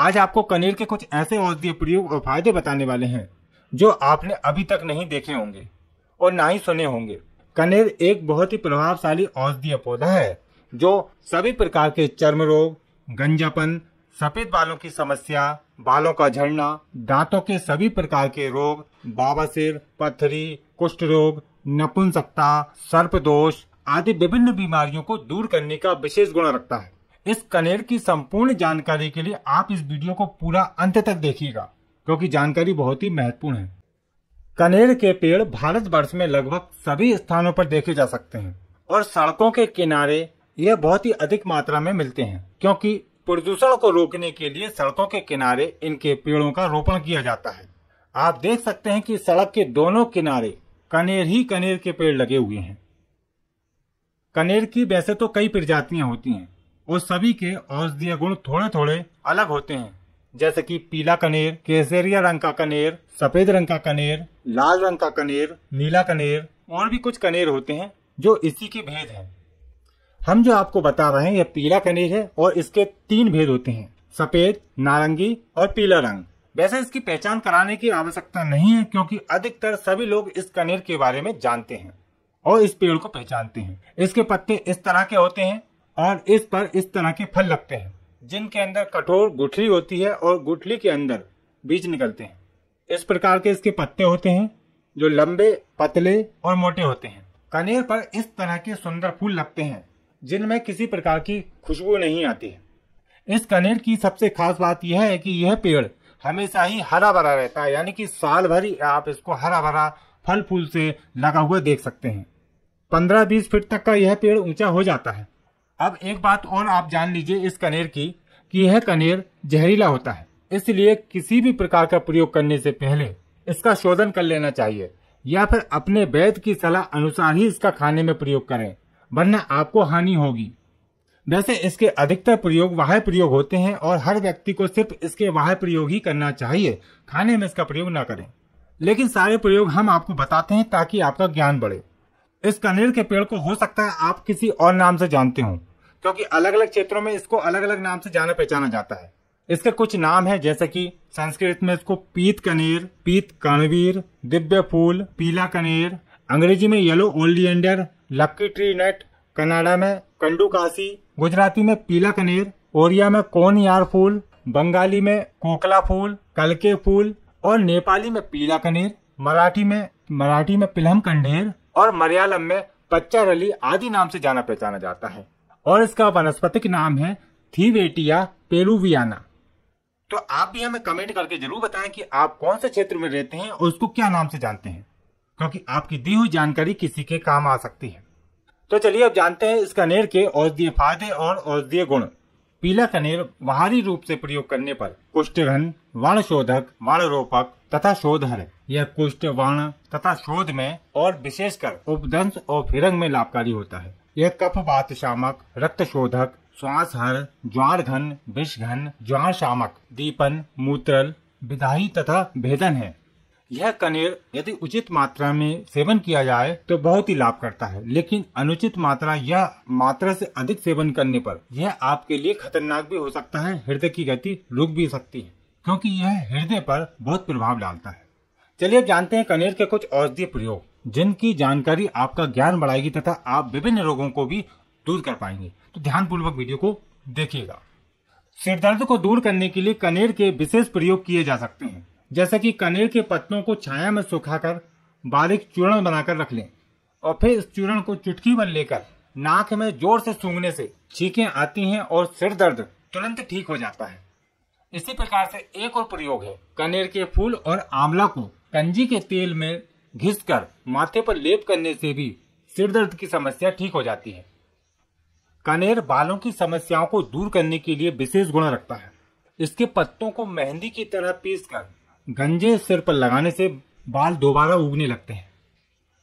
आज आपको कनेर के कुछ ऐसे औषधीय प्रयोग और फायदे बताने वाले हैं जो आपने अभी तक नहीं देखे होंगे और ना ही सुने होंगे कनेर एक बहुत ही प्रभावशाली औषधीय पौधा है जो सभी प्रकार के चर्म रोग गंजापन सफेद बालों की समस्या बालों का झड़ना दांतों के सभी प्रकार के रोग बाबा सिर पथरी कुष्ठ रोग नपुंसकता सर्प दोष आदि विभिन्न बीमारियों को दूर करने का विशेष गुण रखता है इस कनेर की संपूर्ण जानकारी के लिए आप इस वीडियो को पूरा अंत तक देखिएगा क्योंकि जानकारी बहुत ही महत्वपूर्ण है कनेर के पेड़ भारत वर्ष में लगभग सभी स्थानों पर देखे जा सकते हैं और सड़कों के किनारे यह बहुत ही अधिक मात्रा में मिलते हैं क्योंकि प्रदूषण को रोकने के लिए सड़कों के किनारे इनके पेड़ों का रोपण किया जाता है आप देख सकते हैं कि सड़क के दोनों किनारे कनेर ही कनेर के पेड़ लगे हुए हैं कनेर की वैसे तो कई प्रजातियां होती हैं और सभी के औषधीय गुण थोड़े थोड़े अलग होते हैं जैसे कि पीला कनेर केसरिया रंग का कनेर सफेद रंग का कनेर लाल रंग का कनेर नीला कनेर और भी कुछ कनेर होते हैं जो इसी के भेद हैं हम जो आपको बता रहे हैं यह पीला कनेर है और इसके तीन भेद होते हैं सफेद नारंगी और पीला रंग वैसे इसकी पहचान कराने की आवश्यकता नहीं है क्योंकि अधिकतर सभी लोग इस कनेर के बारे में जानते हैं और इस पेड़ को पहचानते हैं इसके पत्ते इस तरह के होते हैं और इस पर इस तरह के फल लगते हैं जिनके अंदर कठोर गुठली होती है और गुठली के अंदर बीज निकलते हैं इस प्रकार के इसके पत्ते होते हैं जो लंबे पतले और मोटे होते हैं कनेर पर इस तरह के सुंदर फूल लगते हैं जिनमें किसी प्रकार की खुशबू नहीं आती है इस कनेर की सबसे खास बात यह है कि यह पेड़ हमेशा ही हरा भरा रहता है यानी कि साल भर ही आप इसको हरा भरा फल फूल से लगा हुआ देख सकते हैं पंद्रह बीस फीट तक का यह पेड़ ऊंचा हो जाता है अब एक बात और आप जान लीजिए इस कनेर की कि यह कनेर जहरीला होता है इसलिए किसी भी प्रकार का प्रयोग करने से पहले इसका शोधन कर लेना चाहिए या फिर अपने वैद की सलाह अनुसार ही इसका खाने में प्रयोग करें वरना आपको हानि होगी वैसे इसके अधिकतर प्रयोग वाह प्रयोग होते हैं और हर व्यक्ति को सिर्फ इसके वाह प्रयोग ही करना चाहिए खाने में इसका प्रयोग ना करें लेकिन सारे प्रयोग हम आपको बताते हैं ताकि आपका ज्ञान बढ़े इस कनेर के पेड़ को हो सकता है आप किसी और नाम से जानते हों क्योंकि अलग अलग क्षेत्रों में इसको अलग अलग नाम से जाना पहचाना जाता है इसके कुछ नाम है जैसे कि संस्कृत में इसको पीत कनेर पीत कणवीर दिव्य फूल पीला कनेर अंग्रेजी में yellow oleander lucky tree nut Kannada में कंडू काशी गुजराती में पीला कनेर ओरिया में कोन यार फूल बंगाली में कोकला फूल कलके फूल और नेपाली में पीला कनेर मराठी में मराठी में पिलहम कंडेर और मलयालम में पच्चा रली आदि नाम से जाना पहचाना जाता है और इसका वनस्पतिक नाम है थीवेटिया पेरुवियाना तो आप भी हमें कमेंट करके जरूर बताएं कि आप कौन से क्षेत्र में रहते हैं और उसको क्या नाम से जानते हैं क्योंकि आपकी दी हुई जानकारी किसी के काम आ सकती है तो चलिए अब जानते हैं इस कनेर के औषधीय फायदे और औषधीय गुण पीला कनेर बाहरी रूप से प्रयोग करने पर कुष्ठघन वर्ण शोधक वर्ण रोपक तथा शोधहर यह कुष्ठ वर्ण तथा शोध में और विशेषकर उपदंश और फिरंग में लाभकारी होता है यह कफ बात शामक रक्त शोधक श्वास हर ज्वार घन विष घन ज्वार शामक दीपन मूत्रल विदाही तथा भेदन है यह कनेर यदि उचित मात्रा में सेवन किया जाए तो बहुत ही लाभ करता है लेकिन अनुचित मात्रा या मात्रा से अधिक सेवन करने पर यह आपके लिए खतरनाक भी हो सकता है हृदय की गति रुक भी सकती है क्योंकि यह हृदय पर बहुत प्रभाव डालता है चलिए जानते हैं कनेर के कुछ औषधीय प्रयोग जिनकी जानकारी आपका ज्ञान बढ़ाएगी तथा आप विभिन्न रोगों को भी दूर कर पाएंगे तो ध्यान पूर्वक वीडियो को देखिएगा सिर दर्द को दूर करने के लिए कनेर के विशेष प्रयोग किए जा सकते हैं जैसे कि कनेर के पत्तों को छाया में सुखाकर बारीक चूर्ण बनाकर रख लें और फिर इस चूर्ण को चुटकी में लेकर नाक में जोर से सूंघने से छीके आती हैं और सिर दर्द तुरंत ठीक हो जाता है इसी प्रकार से एक और प्रयोग है कनेर के फूल और आंवला को कंजी के तेल में घिसकर माथे पर लेप करने से भी सिर दर्द की समस्या ठीक हो जाती है कनेर बालों की समस्याओं को दूर करने के लिए विशेष गुण रखता है इसके पत्तों को मेहंदी की तरह पीसकर गंजे सिर पर लगाने से बाल दोबारा उगने लगते हैं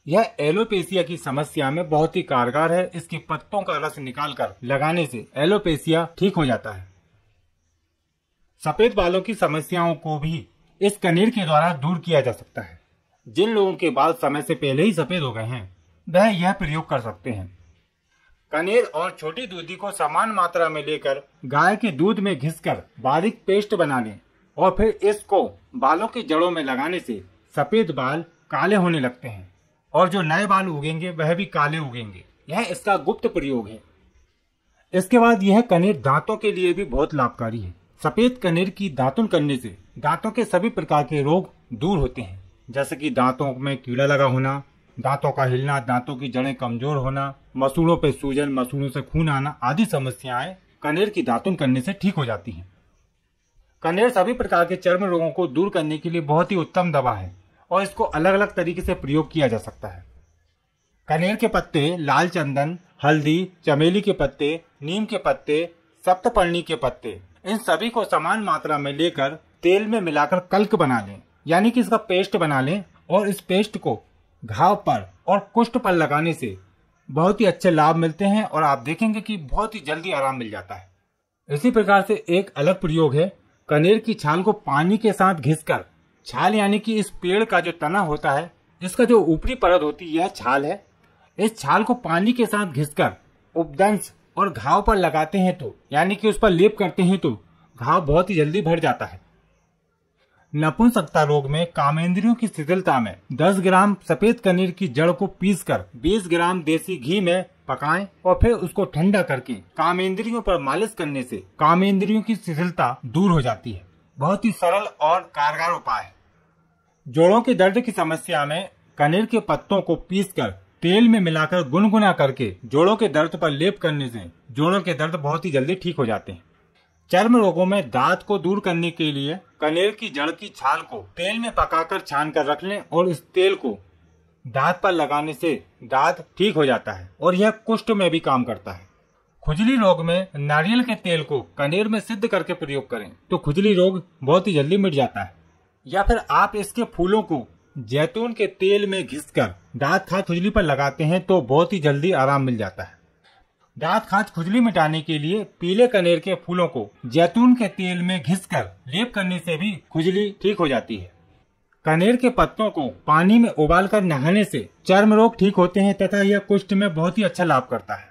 यह एलोपेसिया की समस्या में बहुत ही कारगर है इसके पत्तों का रस निकालकर लगाने से एलोपेसिया ठीक हो जाता है सफेद बालों की समस्याओं को भी इस कनेर के द्वारा दूर किया जा सकता है जिन लोगों के बाल समय से पहले ही सफेद हो गए हैं वह यह प्रयोग कर सकते हैं कनेर और छोटी दूधी को समान मात्रा में लेकर गाय के दूध में घिसकर बारीक पेस्ट बना लें और फिर इसको बालों की जड़ों में लगाने से सफेद बाल काले होने लगते हैं और जो नए बाल उगेंगे वह भी काले उगेंगे यह इसका गुप्त प्रयोग है इसके बाद यह कनेर दांतों के लिए भी बहुत लाभकारी है सफेद कनेर की दातुन करने से दांतों के सभी प्रकार के रोग दूर होते हैं जैसे कि दांतों में कीड़ा लगा होना दांतों का हिलना दांतों की जड़ें कमजोर होना मसूड़ों पर सूजन मसूड़ों से खून आना आदि समस्याएं कनेर की दातुन करने से ठीक हो जाती हैं कनेर सभी प्रकार के चर्म रोगों को दूर करने के लिए बहुत ही उत्तम दवा है और इसको अलग अलग तरीके से प्रयोग किया जा सकता है कनेर के पत्ते लाल चंदन हल्दी चमेली के पत्ते नीम के पत्ते सप्तपर्णी के पत्ते इन सभी को समान मात्रा में लेकर तेल में मिलाकर कल्क बना लें यानी कि इसका पेस्ट बना लें और इस पेस्ट को घाव पर और कुष्ठ पर लगाने से बहुत ही अच्छे लाभ मिलते हैं और आप देखेंगे कि बहुत ही जल्दी आराम मिल जाता है इसी प्रकार से एक अलग प्रयोग है कनेर की छाल को पानी के साथ घिसकर छाल यानी कि इस पेड़ का जो तना होता है इसका जो ऊपरी परत होती है यह छाल है इस छाल को पानी के साथ घिसकर उपदंश और घाव पर लगाते हैं तो यानी कि उस पर लेप करते हैं तो घाव बहुत ही जल्दी भर जाता है नपुंसकता रोग में कामेंद्रियों की शिथिलता में 10 ग्राम सफेद कनीर की जड़ को पीसकर 20 ग्राम देसी घी में पकाएं और फिर उसको ठंडा करके कामेंद्रियों पर मालिश करने से कामेंद्रियों की शिथिलता दूर हो जाती है बहुत ही सरल और कारगर उपाय है जोड़ों के दर्द की समस्या में कनेर के पत्तों को पीसकर तेल में मिलाकर गुनगुना करके जोड़ों के दर्द पर लेप करने से जोड़ों के दर्द बहुत ही जल्दी ठीक हो जाते हैं चर्म रोगों में दांत को दूर करने के लिए कनेर की जड़ की छाल को तेल में पकाकर छान कर रख लें और इस तेल को दांत पर लगाने से दांत ठीक हो जाता है और यह कुष्ठ में भी काम करता है खुजली रोग में नारियल के तेल को कनेर में सिद्ध करके प्रयोग करें तो खुजली रोग बहुत ही जल्दी मिट जाता है या फिर आप इसके फूलों को जैतून के तेल में घिस कर दांत खा खुजली पर लगाते हैं तो बहुत ही जल्दी आराम मिल जाता है दांत खांच खुजली मिटाने के लिए पीले कनेर के फूलों को जैतून के तेल में घिसकर लेप करने से भी खुजली ठीक हो जाती है कनेर के पत्तों को पानी में उबालकर नहाने से चर्म रोग ठीक होते हैं तथा यह कुष्ठ में बहुत ही अच्छा लाभ करता है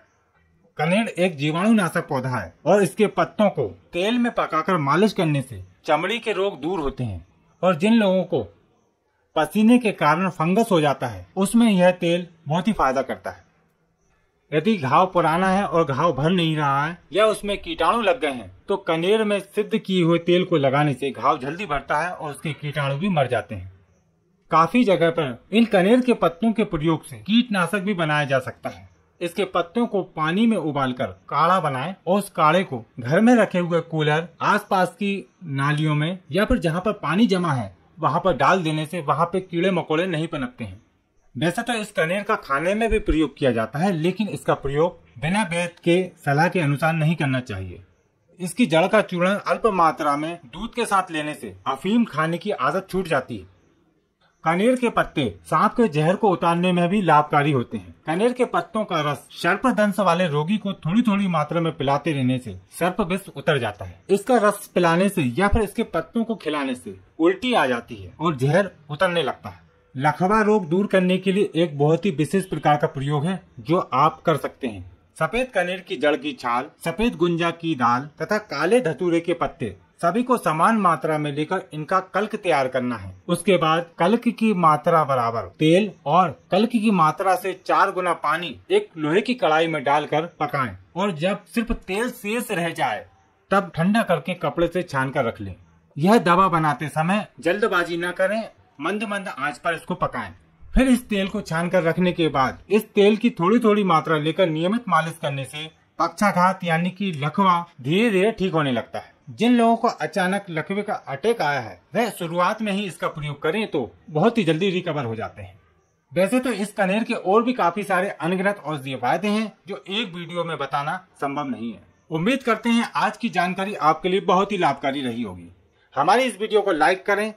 कनेर एक जीवाणुनाशक पौधा है और इसके पत्तों को तेल में पकाकर मालिश करने से चमड़ी के रोग दूर होते हैं और जिन लोगों को पसीने के कारण फंगस हो जाता है उसमें यह तेल बहुत ही फायदा करता है यदि घाव पुराना है और घाव भर नहीं रहा है या उसमें कीटाणु लग गए हैं तो कनेर में सिद्ध किए हुए तेल को लगाने से घाव जल्दी भरता है और उसके कीटाणु भी मर जाते हैं काफी जगह पर इन कनेर के पत्तों के प्रयोग से कीटनाशक भी बनाया जा सकता है इसके पत्तों को पानी में उबालकर काढ़ा बनाएं और उस काढ़े को घर में रखे हुए कूलर आसपास की नालियों में या फिर जहाँ पर पानी जमा है वहाँ पर डाल देने से वहाँ पे कीड़े मकोड़े नहीं पनपते हैं वैसे तो इस कनेर का खाने में भी प्रयोग किया जाता है लेकिन इसका प्रयोग बिना वैद्य के सलाह के अनुसार नहीं करना चाहिए इसकी जड़ का चूर्ण अल्प मात्रा में दूध के साथ लेने से अफीम खाने की आदत छूट जाती है कनेर के पत्ते सांप के जहर को उतारने में भी लाभकारी होते हैं कनेर के पत्तों का रस सर्प दंश वाले रोगी को थोड़ी थोड़ी मात्रा में पिलाते रहने से सर्प विष उतर जाता है इसका रस पिलाने से या फिर इसके पत्तों को खिलाने से उल्टी आ जाती है और जहर उतरने लगता है लखवा रोग दूर करने के लिए एक बहुत ही विशेष प्रकार का प्रयोग है जो आप कर सकते हैं सफेद कनेर की जड़ की छाल सफेद गुंजा की दाल तथा काले धतूरे के पत्ते सभी को समान मात्रा में लेकर इनका कल्क तैयार करना है उसके बाद कल्क की मात्रा बराबर तेल और कल्क की मात्रा से चार गुना पानी एक लोहे की कढ़ाई में डालकर पकाएं और जब सिर्फ तेल शेष रह जाए तब ठंडा करके कपड़े से छान कर रख लें यह दवा बनाते समय जल्दबाजी न करें मंद मंद आंच पर इसको पकाएं। फिर इस तेल को छान कर रखने के बाद इस तेल की थोड़ी थोड़ी मात्रा लेकर नियमित मालिश करने से पक्षाघात यानी कि लकवा धीरे धीरे ठीक होने लगता है जिन लोगों को अचानक लकवे का अटैक आया है वह शुरुआत में ही इसका प्रयोग करें तो बहुत ही जल्दी रिकवर हो जाते हैं वैसे तो इस कनेर के और भी काफी सारे अनगिनत औषधीय फायदे हैं जो एक वीडियो में बताना संभव नहीं है उम्मीद करते हैं आज की जानकारी आपके लिए बहुत ही लाभकारी रही होगी हमारी इस वीडियो को लाइक करें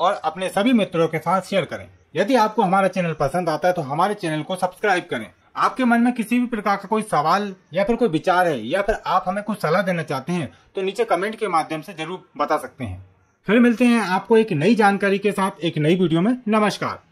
और अपने सभी मित्रों के साथ शेयर करें यदि आपको हमारा चैनल पसंद आता है तो हमारे चैनल को सब्सक्राइब करें आपके मन में किसी भी प्रकार का कोई सवाल या फिर कोई विचार है या फिर आप हमें कुछ सलाह देना चाहते हैं तो नीचे कमेंट के माध्यम से जरूर बता सकते हैं फिर मिलते हैं आपको एक नई जानकारी के साथ एक नई वीडियो में नमस्कार